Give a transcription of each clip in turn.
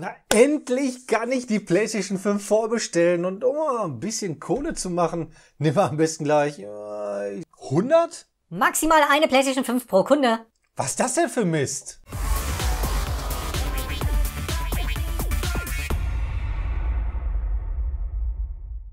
Na, endlich kann ich die PlayStation 5 vorbestellen und um ein bisschen Kohle zu machen, nehmen wir am besten gleich äh, 100? Maximal eine PlayStation 5 pro Kunde. Was ist das denn für Mist?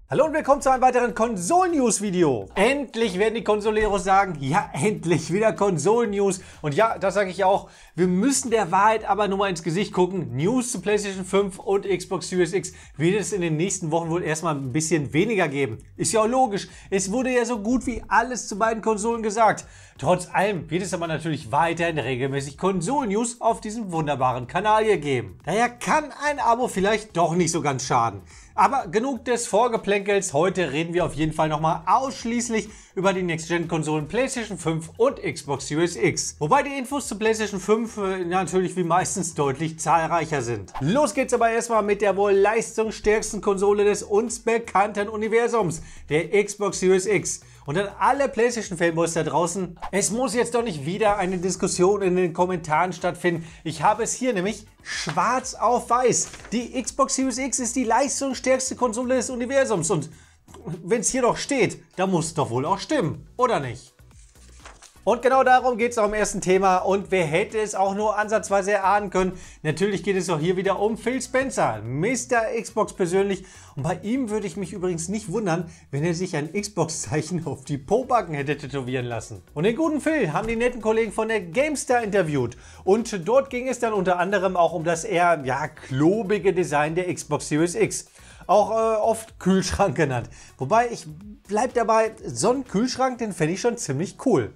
Hallo und willkommen zu einem weiteren Konsolen-News-Video. Endlich werden die Konsoleros sagen, ja, endlich wieder Konsolen-News. Und ja, das sage ich auch, wir müssen der Wahrheit aber nur mal ins Gesicht gucken. News zu PlayStation 5 und Xbox Series X wird es in den nächsten Wochen wohl erstmal ein bisschen weniger geben. Ist ja auch logisch. Es wurde ja so gut wie alles zu beiden Konsolen gesagt. Trotz allem wird es aber natürlich weiterhin regelmäßig Konsolen-News auf diesem wunderbaren Kanal hier geben. Daher kann ein Abo vielleicht doch nicht so ganz schaden. Aber genug des Vorgeplänkels, heute reden wir auf jeden Fall nochmal ausschließlich über die Next-Gen-Konsolen PlayStation 5 und Xbox Series X. Wobei die Infos zu PlayStation 5 äh, natürlich wie meistens deutlich zahlreicher sind. Los geht's aber erstmal mit der wohl leistungsstärksten Konsole des uns bekannten Universums, der Xbox Series X. Und an alle PlayStation-Fanboys da draußen, es muss jetzt doch nicht wieder eine Diskussion in den Kommentaren stattfinden. Ich habe es hier nämlich schwarz auf weiß. Die Xbox Series X ist die leistungsstärkste Konsole des Universums und wenn es hier doch steht, dann muss es doch wohl auch stimmen, oder nicht? Und genau darum geht es auch im ersten Thema und wer hätte es auch nur ansatzweise erahnen können. Natürlich geht es auch hier wieder um Phil Spencer, Mr. Xbox persönlich. Und bei ihm würde ich mich übrigens nicht wundern, wenn er sich ein Xbox-Zeichen auf die Pobacken hätte tätowieren lassen. Und den guten Phil haben die netten Kollegen von der GameStar interviewt. Und dort ging es dann unter anderem auch um das eher ja, klobige Design der Xbox Series X auch äh, oft Kühlschrank genannt. Wobei ich bleib dabei, so einen Kühlschrank, den fände ich schon ziemlich cool.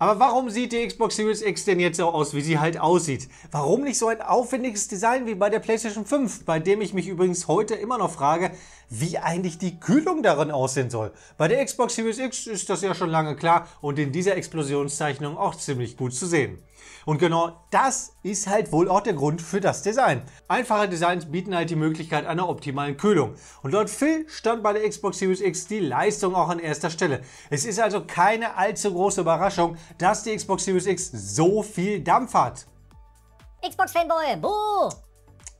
Aber warum sieht die Xbox Series X denn jetzt so aus, wie sie halt aussieht? Warum nicht so ein aufwendiges Design wie bei der PlayStation 5, bei dem ich mich übrigens heute immer noch frage, wie eigentlich die Kühlung darin aussehen soll? Bei der Xbox Series X ist das ja schon lange klar und in dieser Explosionszeichnung auch ziemlich gut zu sehen. Und genau das ist halt wohl auch der Grund für das Design. Einfache Designs bieten halt die Möglichkeit einer optimalen Kühlung. Und laut Phil stand bei der Xbox Series X die Leistung auch an erster Stelle. Es ist also keine allzu große Überraschung, dass die Xbox Series X so viel Dampf hat. Xbox Fanboy, buh!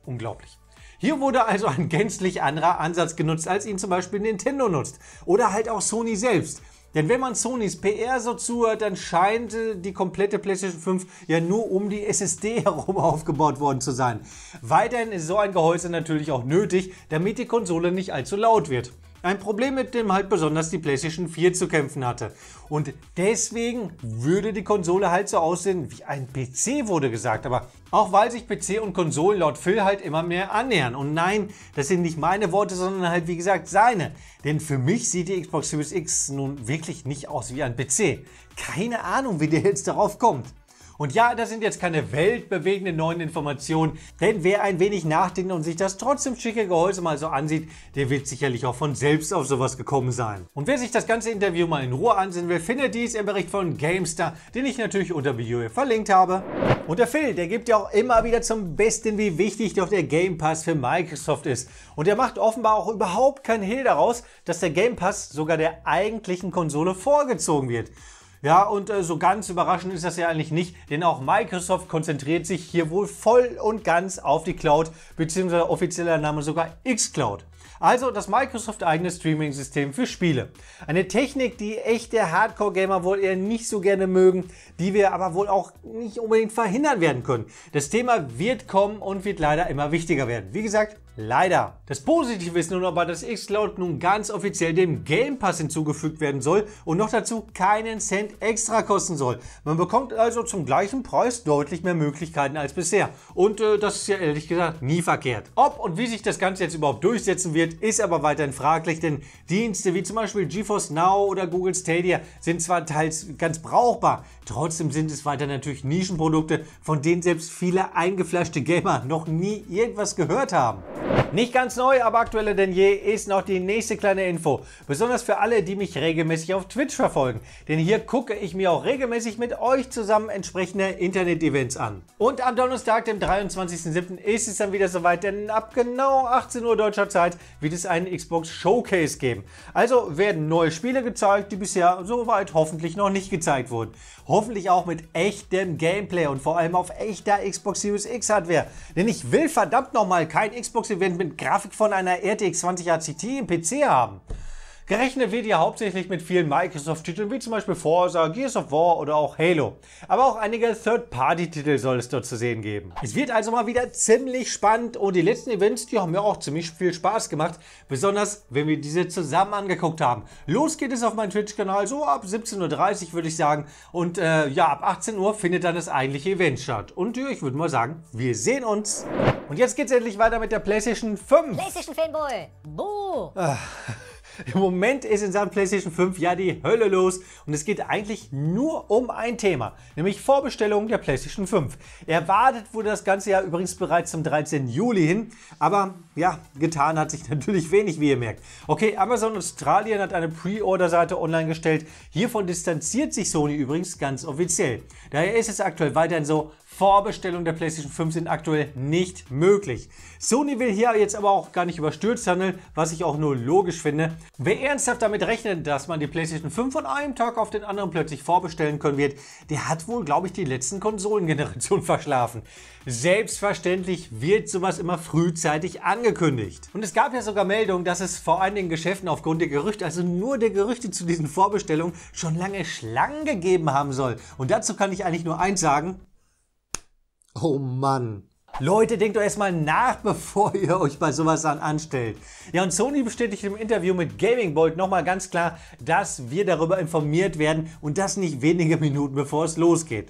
Unglaublich. Hier wurde also ein gänzlich anderer Ansatz genutzt, als ihn zum Beispiel Nintendo nutzt oder halt auch Sony selbst. Denn wenn man Sonys PR so zuhört, dann scheint äh, die komplette PlayStation 5 ja nur um die SSD herum aufgebaut worden zu sein. Weiterhin ist so ein Gehäuse natürlich auch nötig, damit die Konsole nicht allzu laut wird. Ein Problem, mit dem halt besonders die PlayStation 4 zu kämpfen hatte. Und deswegen würde die Konsole halt so aussehen wie ein PC, wurde gesagt. Aber auch weil sich PC und Konsolen laut Phil halt immer mehr annähern. Und nein, das sind nicht meine Worte, sondern halt wie gesagt seine. Denn für mich sieht die Xbox Series X nun wirklich nicht aus wie ein PC. Keine Ahnung, wie der jetzt darauf kommt. Und ja, das sind jetzt keine weltbewegenden neuen Informationen, denn wer ein wenig nachdenkt und sich das trotzdem schicke Gehäuse mal so ansieht, der wird sicherlich auch von selbst auf sowas gekommen sein. Und wer sich das ganze Interview mal in Ruhe ansehen will, findet dies im Bericht von GameStar, den ich natürlich unter Video verlinkt habe. Und der Phil, der gibt ja auch immer wieder zum Besten, wie wichtig doch der Game Pass für Microsoft ist. Und er macht offenbar auch überhaupt keinen Hehl daraus, dass der Game Pass sogar der eigentlichen Konsole vorgezogen wird. Ja, und äh, so ganz überraschend ist das ja eigentlich nicht, denn auch Microsoft konzentriert sich hier wohl voll und ganz auf die Cloud, beziehungsweise offizieller Name sogar xCloud. Also das Microsoft-eigene Streaming-System für Spiele. Eine Technik, die echte Hardcore-Gamer wohl eher nicht so gerne mögen, die wir aber wohl auch nicht unbedingt verhindern werden können. Das Thema wird kommen und wird leider immer wichtiger werden. Wie gesagt, Leider. Das Positive ist nun aber, dass xCloud nun ganz offiziell dem Game Pass hinzugefügt werden soll und noch dazu keinen Cent extra kosten soll. Man bekommt also zum gleichen Preis deutlich mehr Möglichkeiten als bisher. Und äh, das ist ja ehrlich gesagt nie verkehrt. Ob und wie sich das Ganze jetzt überhaupt durchsetzen wird, ist aber weiterhin fraglich, denn Dienste wie zum Beispiel GeForce Now oder Google Stadia sind zwar teils ganz brauchbar, Trotzdem sind es weiter natürlich Nischenprodukte, von denen selbst viele eingefleischte Gamer noch nie irgendwas gehört haben. Nicht ganz neu, aber aktueller denn je ist noch die nächste kleine Info. Besonders für alle, die mich regelmäßig auf Twitch verfolgen. Denn hier gucke ich mir auch regelmäßig mit euch zusammen entsprechende Internet-Events an. Und am Donnerstag, dem 23.07. ist es dann wieder soweit, denn ab genau 18 Uhr deutscher Zeit wird es einen Xbox Showcase geben. Also werden neue Spiele gezeigt, die bisher soweit hoffentlich noch nicht gezeigt wurden. Hoffentlich auch mit echtem Gameplay und vor allem auf echter Xbox Series X Hardware. Denn ich will verdammt nochmal kein Xbox-Event mit Grafik von einer RTX 2080 Ti im PC haben. Gerechnet wird hier hauptsächlich mit vielen Microsoft-Titeln wie zum Beispiel Forza, Gears of War oder auch Halo. Aber auch einige Third-Party-Titel soll es dort zu sehen geben. Es wird also mal wieder ziemlich spannend und die letzten Events, die haben mir auch ziemlich viel Spaß gemacht, besonders wenn wir diese zusammen angeguckt haben. Los geht es auf meinem Twitch-Kanal so ab 17.30 Uhr würde ich sagen und äh, ja, ab 18 Uhr findet dann das eigentliche Event statt. Und ja, ich würde mal sagen, wir sehen uns. Und jetzt geht es endlich weiter mit der PlayStation 5. PlayStation Fanboy, Boo! Im Moment ist in Sachen PlayStation 5 ja die Hölle los und es geht eigentlich nur um ein Thema, nämlich Vorbestellungen der PlayStation 5. Erwartet wurde das ganze Jahr übrigens bereits zum 13. Juli hin, aber ja, getan hat sich natürlich wenig, wie ihr merkt. Okay, Amazon Australien hat eine Pre-Order-Seite online gestellt. Hiervon distanziert sich Sony übrigens ganz offiziell. Daher ist es aktuell weiterhin so, Vorbestellungen der PlayStation 5 sind aktuell nicht möglich. Sony will hier jetzt aber auch gar nicht überstürzt handeln, was ich auch nur logisch finde. Wer ernsthaft damit rechnet, dass man die PlayStation 5 von einem Tag auf den anderen plötzlich vorbestellen können wird, der hat wohl, glaube ich, die letzten Konsolengenerationen verschlafen. Selbstverständlich wird sowas immer frühzeitig angekündigt. Und es gab ja sogar Meldungen, dass es vor allen Dingen Geschäften aufgrund der Gerüchte, also nur der Gerüchte zu diesen Vorbestellungen, schon lange Schlangen gegeben haben soll. Und dazu kann ich eigentlich nur eins sagen, Oh Mann. Leute, denkt doch erstmal nach, bevor ihr euch bei sowas dann anstellt. Ja, und Sony bestätigt im Interview mit Gaming Bolt nochmal ganz klar, dass wir darüber informiert werden und das nicht wenige Minuten bevor es losgeht.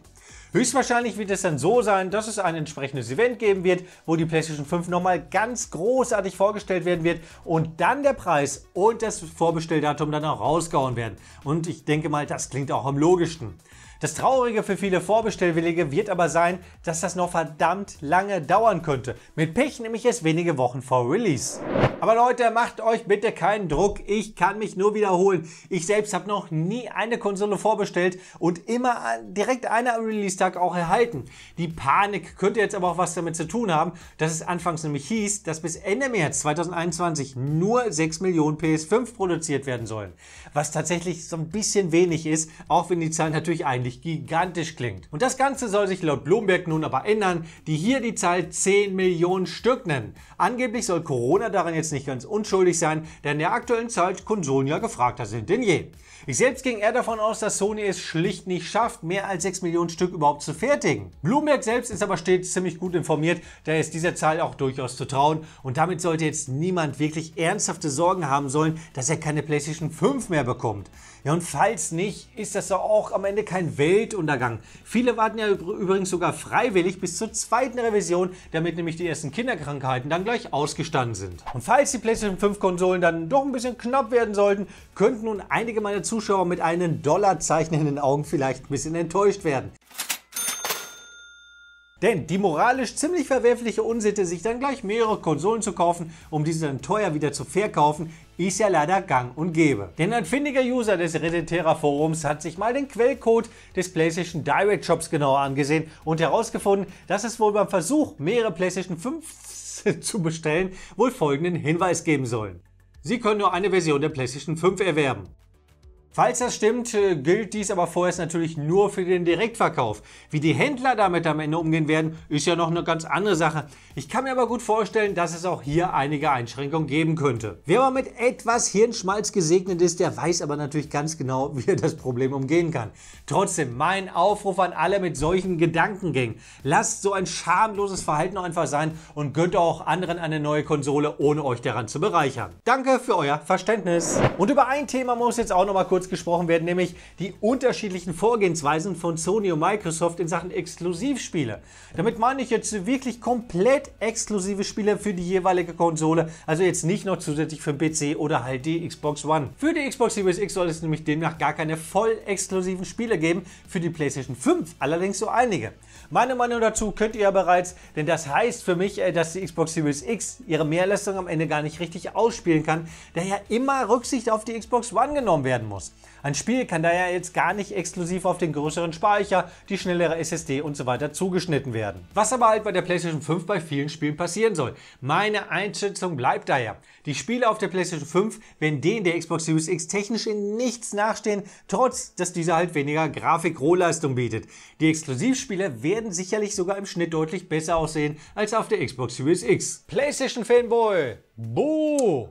Höchstwahrscheinlich wird es dann so sein, dass es ein entsprechendes Event geben wird, wo die PlayStation 5 nochmal ganz großartig vorgestellt werden wird und dann der Preis und das Vorbestelldatum dann auch rausgehauen werden. Und ich denke mal, das klingt auch am logischsten. Das Traurige für viele Vorbestellwillige wird aber sein, dass das noch verdammt lange dauern könnte. Mit Pech nämlich erst wenige Wochen vor Release. Aber Leute, macht euch bitte keinen Druck. Ich kann mich nur wiederholen. Ich selbst habe noch nie eine Konsole vorbestellt und immer direkt eine am Release-Tag auch erhalten. Die Panik könnte jetzt aber auch was damit zu tun haben, dass es anfangs nämlich hieß, dass bis Ende März 2021 nur 6 Millionen PS5 produziert werden sollen. Was tatsächlich so ein bisschen wenig ist, auch wenn die Zahl natürlich eigentlich gigantisch klingt. Und das Ganze soll sich laut Bloomberg nun aber ändern, die hier die Zahl 10 Millionen Stück nennen. Angeblich soll Corona daran jetzt längst nicht ganz unschuldig sein, denn in der aktuellen Zeit Konsolen ja gefragter sind denn je. Ich selbst ging eher davon aus, dass Sony es schlicht nicht schafft, mehr als 6 Millionen Stück überhaupt zu fertigen. Bloomberg selbst ist aber stets ziemlich gut informiert, da ist dieser Zahl auch durchaus zu trauen und damit sollte jetzt niemand wirklich ernsthafte Sorgen haben sollen, dass er keine PlayStation 5 mehr bekommt. Ja, und falls nicht, ist das doch auch am Ende kein Weltuntergang. Viele warten ja übrigens sogar freiwillig bis zur zweiten Revision, damit nämlich die ersten Kinderkrankheiten dann gleich ausgestanden sind. Und falls die PlayStation 5 Konsolen dann doch ein bisschen knapp werden sollten, könnten nun einige meiner Zuschauer mit einem Dollarzeichen in den Augen vielleicht ein bisschen enttäuscht werden. Denn die moralisch ziemlich verwerfliche Unsitte, sich dann gleich mehrere Konsolen zu kaufen, um diese dann teuer wieder zu verkaufen, ist ja leider gang und gäbe. Denn ein findiger User des Redditera Forums hat sich mal den Quellcode des PlayStation Direct Shops genauer angesehen und herausgefunden, dass es wohl beim Versuch, mehrere PlayStation 5 zu bestellen, wohl folgenden Hinweis geben sollen. Sie können nur eine Version der PlayStation 5 erwerben. Falls das stimmt, äh, gilt dies aber vorerst natürlich nur für den Direktverkauf. Wie die Händler damit am Ende umgehen werden, ist ja noch eine ganz andere Sache. Ich kann mir aber gut vorstellen, dass es auch hier einige Einschränkungen geben könnte. Wer aber mit etwas Hirnschmalz gesegnet ist, der weiß aber natürlich ganz genau, wie er das Problem umgehen kann. Trotzdem, mein Aufruf an alle mit solchen Gedankengängen. Lasst so ein schamloses Verhalten auch einfach sein und gönnt auch anderen eine neue Konsole, ohne euch daran zu bereichern. Danke für euer Verständnis. Und über ein Thema muss jetzt auch noch mal kurz kurz gesprochen werden, nämlich die unterschiedlichen Vorgehensweisen von Sony und Microsoft in Sachen Exklusivspiele. Damit meine ich jetzt wirklich komplett exklusive Spiele für die jeweilige Konsole, also jetzt nicht noch zusätzlich für den PC oder halt die Xbox One. Für die Xbox Series X soll es nämlich demnach gar keine voll exklusiven Spiele geben, für die PlayStation 5 allerdings so einige. Meine Meinung dazu könnt ihr ja bereits, denn das heißt für mich, äh, dass die Xbox Series X ihre Mehrleistung am Ende gar nicht richtig ausspielen kann, da ja immer Rücksicht auf die Xbox One genommen werden muss. Ein Spiel kann daher jetzt gar nicht exklusiv auf den größeren Speicher, die schnellere SSD und so weiter zugeschnitten werden. Was aber halt bei der PlayStation 5 bei vielen Spielen passieren soll. Meine Einschätzung bleibt daher. Die Spiele auf der PlayStation 5 werden denen der Xbox Series X technisch in nichts nachstehen, trotz dass diese halt weniger Grafik-Rohleistung bietet. Die Exklusivspiele werden werden sicherlich sogar im Schnitt deutlich besser aussehen als auf der Xbox Series X. PlayStation Fanboy, Boo!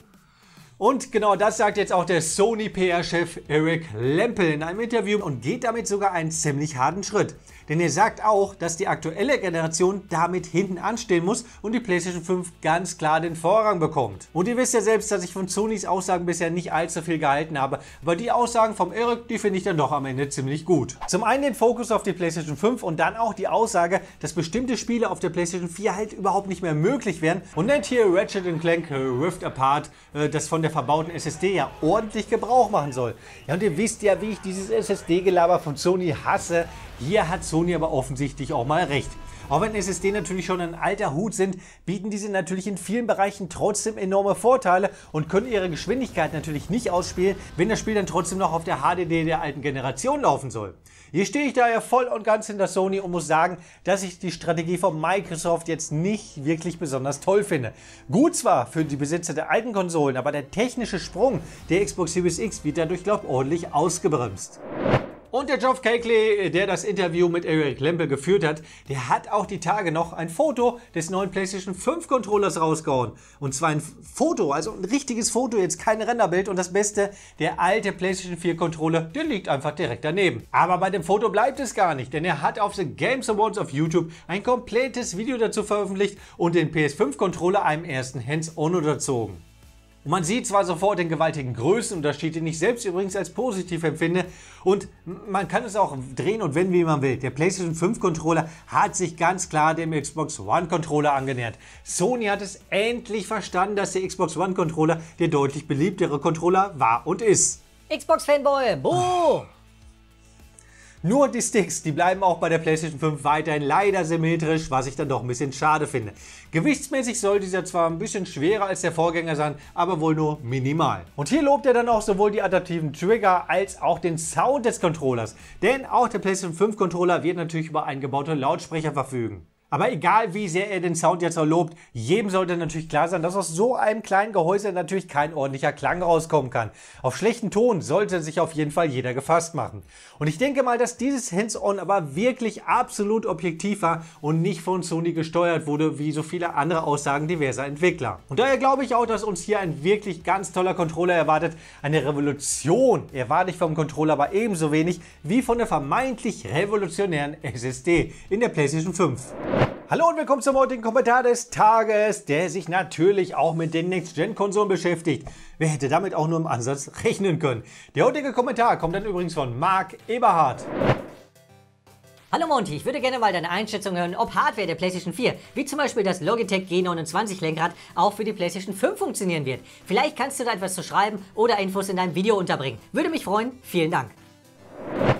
Und genau das sagt jetzt auch der Sony PR-Chef Eric Lempel in einem Interview und geht damit sogar einen ziemlich harten Schritt. Denn er sagt auch, dass die aktuelle Generation damit hinten anstehen muss und die PlayStation 5 ganz klar den Vorrang bekommt. Und ihr wisst ja selbst, dass ich von Sonys Aussagen bisher nicht allzu viel gehalten habe, aber die Aussagen vom Eric, die finde ich dann doch am Ende ziemlich gut. Zum einen den Fokus auf die PlayStation 5 und dann auch die Aussage, dass bestimmte Spiele auf der PlayStation 4 halt überhaupt nicht mehr möglich wären. Und nennt hier Ratchet Clank Rift Apart, äh, das von der verbauten SSD ja ordentlich Gebrauch machen soll. Ja, und ihr wisst ja, wie ich dieses SSD-Gelaber von Sony hasse. Hier hat Sony Sony aber offensichtlich auch mal recht. Auch wenn SSD natürlich schon ein alter Hut sind, bieten diese natürlich in vielen Bereichen trotzdem enorme Vorteile und können ihre Geschwindigkeit natürlich nicht ausspielen, wenn das Spiel dann trotzdem noch auf der HDD der alten Generation laufen soll. Hier stehe ich daher voll und ganz hinter Sony und muss sagen, dass ich die Strategie von Microsoft jetzt nicht wirklich besonders toll finde. Gut zwar für die Besitzer der alten Konsolen, aber der technische Sprung der Xbox Series X wird dadurch, glaube ich, ordentlich ausgebremst. Und der Geoff Keighley, äh, der das Interview mit Eric Lempel geführt hat, der hat auch die Tage noch ein Foto des neuen PlayStation 5 Controllers rausgehauen. Und zwar ein Foto, also ein richtiges Foto, jetzt kein Renderbild. Und das Beste, der alte PlayStation 4 Controller, der liegt einfach direkt daneben. Aber bei dem Foto bleibt es gar nicht, denn er hat auf The Games Awards auf YouTube ein komplettes Video dazu veröffentlicht und den PS5 Controller einem ersten Hands-on unterzogen. Und man sieht zwar sofort den gewaltigen Größenunterschied, den ich selbst übrigens als positiv empfinde. Und man kann es auch drehen und wenden, wie man will. Der PlayStation 5 Controller hat sich ganz klar dem Xbox One Controller angenähert. Sony hat es endlich verstanden, dass der Xbox One Controller der deutlich beliebtere Controller war und ist. Xbox Fanboy, boah! Nur die Sticks, die bleiben auch bei der PlayStation 5 weiterhin leider symmetrisch, was ich dann doch ein bisschen schade finde. Gewichtsmäßig soll dieser zwar ein bisschen schwerer als der Vorgänger sein, aber wohl nur minimal. Und hier lobt er dann auch sowohl die adaptiven Trigger als auch den Sound des Controllers, denn auch der PlayStation 5 Controller wird natürlich über eingebaute Lautsprecher verfügen. Aber egal, wie sehr er den Sound jetzt auch lobt, jedem sollte natürlich klar sein, dass aus so einem kleinen Gehäuse natürlich kein ordentlicher Klang rauskommen kann. Auf schlechten Ton sollte sich auf jeden Fall jeder gefasst machen. Und ich denke mal, dass dieses Hands-On aber wirklich absolut objektiv war und nicht von Sony gesteuert wurde, wie so viele andere Aussagen diverser Entwickler. Und daher glaube ich auch, dass uns hier ein wirklich ganz toller Controller erwartet. Eine Revolution erwarte ich vom Controller aber ebenso wenig wie von der vermeintlich revolutionären SSD in der PlayStation 5. Hallo und willkommen zum heutigen Kommentar des Tages, der sich natürlich auch mit den Next-Gen-Konsolen beschäftigt. Wer hätte damit auch nur im Ansatz rechnen können? Der heutige Kommentar kommt dann übrigens von Marc Eberhardt. Hallo Monty, ich würde gerne mal deine Einschätzung hören, ob Hardware der PlayStation 4, wie zum Beispiel das Logitech G29 Lenkrad, auch für die PlayStation 5 funktionieren wird. Vielleicht kannst du da etwas zu schreiben oder Infos in deinem Video unterbringen. Würde mich freuen, vielen Dank.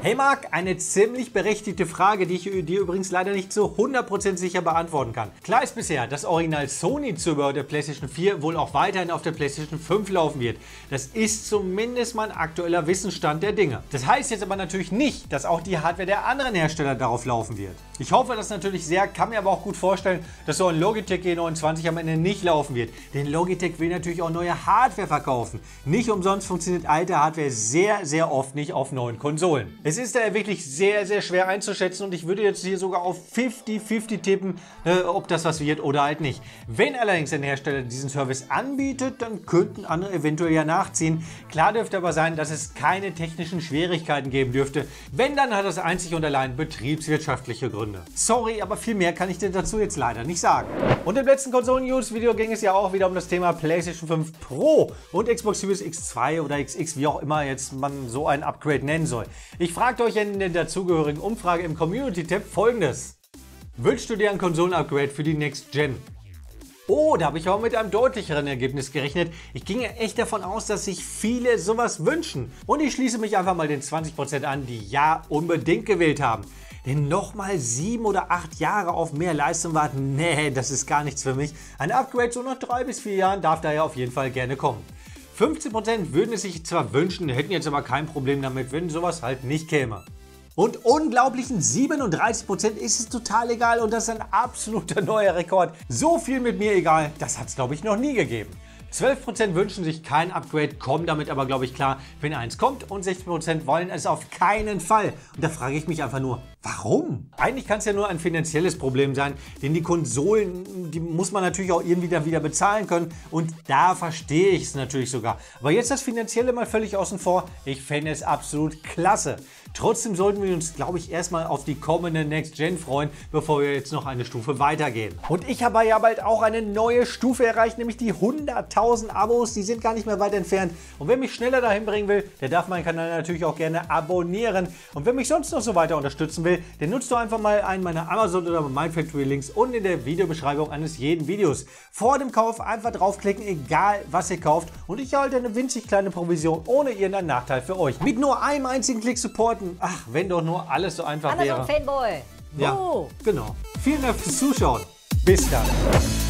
Hey Marc, eine ziemlich berechtigte Frage, die ich dir übrigens leider nicht zu 100% sicher beantworten kann. Klar ist bisher, dass Original Sony Zubehör der PlayStation 4 wohl auch weiterhin auf der PlayStation 5 laufen wird. Das ist zumindest mein aktueller Wissensstand der Dinge. Das heißt jetzt aber natürlich nicht, dass auch die Hardware der anderen Hersteller darauf laufen wird. Ich hoffe das natürlich sehr, kann mir aber auch gut vorstellen, dass so ein Logitech G29 am Ende nicht laufen wird. Denn Logitech will natürlich auch neue Hardware verkaufen. Nicht umsonst funktioniert alte Hardware sehr, sehr oft nicht auf neuen Konsolen. Es ist daher wirklich sehr, sehr schwer einzuschätzen und ich würde jetzt hier sogar auf 50-50 tippen, äh, ob das was wird oder halt nicht. Wenn allerdings ein Hersteller diesen Service anbietet, dann könnten andere eventuell ja nachziehen. Klar dürfte aber sein, dass es keine technischen Schwierigkeiten geben dürfte. Wenn, dann hat das einzig und allein betriebswirtschaftliche Gründe. Sorry, aber viel mehr kann ich dir dazu jetzt leider nicht sagen. Und im letzten Konsolen-News-Video ging es ja auch wieder um das Thema PlayStation 5 Pro und Xbox Series X2 oder XX, wie auch immer jetzt man so ein Upgrade nennen soll. Ich fragt euch in der dazugehörigen Umfrage im Community-Tab folgendes. Wünschst du dir ein Konsolen-Upgrade für die Next Gen? Oh, da habe ich aber mit einem deutlicheren Ergebnis gerechnet. Ich ging ja echt davon aus, dass sich viele sowas wünschen. Und ich schließe mich einfach mal den 20% an, die ja unbedingt gewählt haben. Denn nochmal sieben oder acht Jahre auf mehr Leistung warten, nee, das ist gar nichts für mich. Ein Upgrade so nach drei bis vier Jahren darf da ja auf jeden Fall gerne kommen. 15% würden es sich zwar wünschen, hätten jetzt aber kein Problem damit, wenn sowas halt nicht käme. Und unglaublichen 37% ist es total egal und das ist ein absoluter neuer Rekord. So viel mit mir egal, das hat es glaube ich noch nie gegeben. 12% wünschen sich kein Upgrade, kommen damit aber, glaube ich, klar, wenn eins kommt. Und 16% wollen es auf keinen Fall. Und da frage ich mich einfach nur, warum? Eigentlich kann es ja nur ein finanzielles Problem sein, denn die Konsolen, die muss man natürlich auch irgendwie dann wieder bezahlen können. Und da verstehe ich es natürlich sogar. Aber jetzt das Finanzielle mal völlig außen vor. Ich fände es absolut klasse, Trotzdem sollten wir uns, glaube ich, erstmal auf die kommende Next Gen freuen, bevor wir jetzt noch eine Stufe weitergehen. Und ich habe ja bald auch eine neue Stufe erreicht, nämlich die 100.000 Abos. Die sind gar nicht mehr weit entfernt. Und wer mich schneller dahin bringen will, der darf meinen Kanal natürlich auch gerne abonnieren. Und wer mich sonst noch so weiter unterstützen will, der nutzt doch einfach mal einen meiner Amazon oder MyFactory Links unten in der Videobeschreibung eines jeden Videos. Vor dem Kauf einfach draufklicken, egal was ihr kauft. Und ich erhalte eine winzig kleine Provision ohne irgendeinen Nachteil für euch. Mit nur einem einzigen Klick Support Leuten. Ach, wenn doch nur alles so einfach Amazon wäre. Fanboy. Ja, oh. genau. Vielen Dank fürs Zuschauen. Bis dann.